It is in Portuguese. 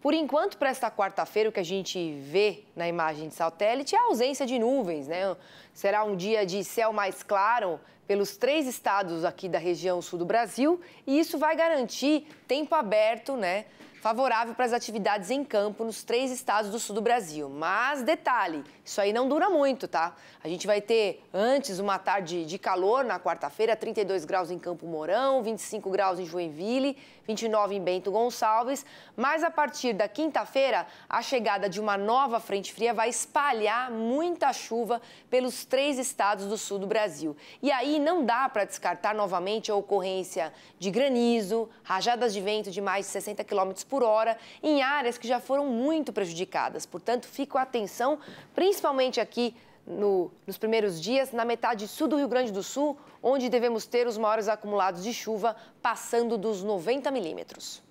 Por enquanto, para esta quarta-feira, o que a gente vê na imagem de satélite é a ausência de nuvens, né? Será um dia de céu mais claro pelos três estados aqui da região sul do Brasil e isso vai garantir tempo aberto, né? favorável para as atividades em campo nos três estados do sul do Brasil. Mas detalhe, isso aí não dura muito, tá? A gente vai ter antes uma tarde de calor na quarta-feira, 32 graus em Campo Mourão, 25 graus em Joinville, 29 em Bento Gonçalves, mas a partir da quinta-feira, a chegada de uma nova frente fria vai espalhar muita chuva pelos três estados do sul do Brasil. E aí não dá para descartar novamente a ocorrência de granizo, rajadas de vento de mais de 60 km por hora em áreas que já foram muito prejudicadas. Portanto, fico a atenção, principalmente aqui no, nos primeiros dias, na metade sul do Rio Grande do Sul, onde devemos ter os maiores acumulados de chuva, passando dos 90 milímetros.